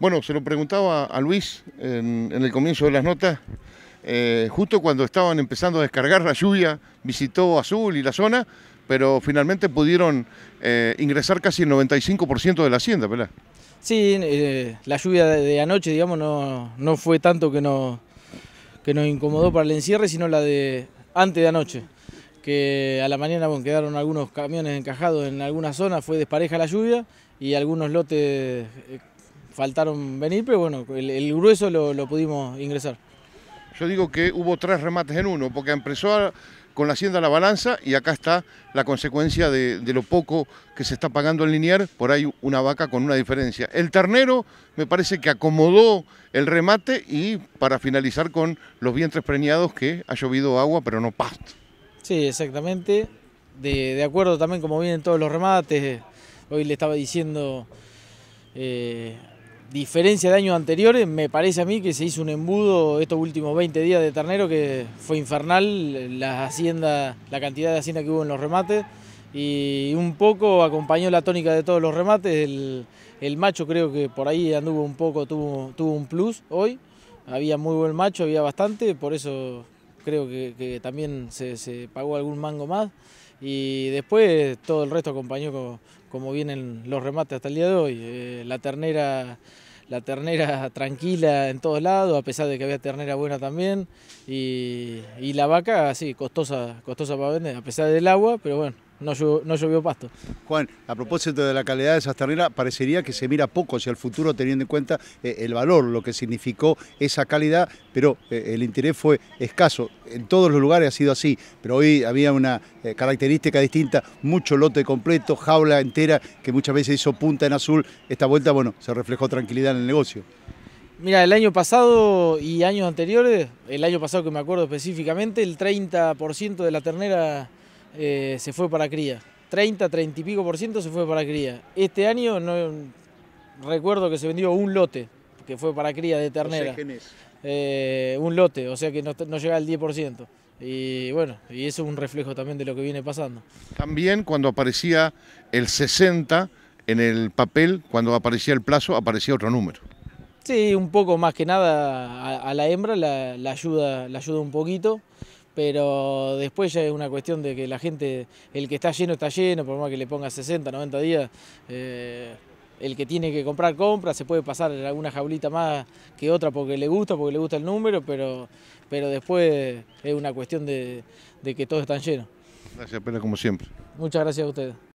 Bueno, se lo preguntaba a Luis en, el comienzo de las notas. Eh, justo cuando estaban empezando a descargar la lluvia, visitó Azul y la zona, pero finalmente pudieron eh, ingresar casi el 95% de la hacienda, ¿verdad? Sí, eh, la lluvia de, anoche, digamos, no, no fue tanto que, no, que nos incomodó para el encierre, sino la de antes de anoche, que a la mañana quedaron algunos camiones encajados en alguna zona, fue despareja la lluvia y algunos lotes faltaron venir, pero bueno, el, grueso lo, pudimos ingresar. Yo digo que hubo tres remates en uno, porque empezó con la hacienda la balanza y acá está la consecuencia de, lo poco que se está pagando en linear, por ahí una vaca con una diferencia. El ternero me parece que acomodó el remate y para finalizar con los vientres preñados que ha llovido agua pero no pasto. Sí, exactamente. De, acuerdo también como vienen todos los remates. Hoy le estaba diciendo eh, diferencia de años anteriores, me parece a mí que se hizo un embudo estos últimos 20 días de ternero que fue infernal, la, hacienda, la cantidad de hacienda que hubo en los remates y un poco acompañó la tónica de todos los remates, el, macho creo que por ahí anduvo un poco, tuvo un plus hoy, había muy buen macho, había bastante, por eso creo que, también se, pagó algún mango más y después todo el resto acompañó como, vienen los remates hasta el día de hoy. Eh, la ternera la ternera tranquila en todos lados, a pesar de que había ternera buena también, y, la vaca, sí, costosa, costosa para vender, a pesar del agua, pero bueno, no, llovió pasto. Juan, a propósito de la calidad de esas terneras, parecería que se mira poco hacia el futuro teniendo en cuenta eh, el valor, lo que significó esa calidad, pero eh, el interés fue escaso. En todos los lugares ha sido así, pero hoy había una eh, característica distinta, mucho lote completo, jaula entera, que muchas veces hizo punta en azul. Esta vuelta, bueno, se reflejó tranquilidad en el negocio. Mira, el año pasado y años anteriores, el año pasado que me acuerdo específicamente, el 30% de la ternera eh, se fue para cría. 30, 30 y pico por ciento se fue para cría. Este año no recuerdo que se vendió un lote, que fue para cría de ternera. Eh, un lote, o sea que no, llega al 10%. Y bueno, y eso es un reflejo también de lo que viene pasando. También cuando aparecía el 60 en el papel, cuando aparecía el plazo, aparecía otro número. Sí, un poco más que nada a, la hembra la, ayuda, la ayuda un poquito pero después ya es una cuestión de que la gente, el que está lleno está lleno, por más que le ponga 60, 90 días, eh, el que tiene que comprar compra, se puede pasar alguna jaulita más que otra porque le gusta, porque le gusta el número, pero, pero después es una cuestión de, de que todos están llenos. Gracias, Pérez, como siempre. Muchas gracias a ustedes.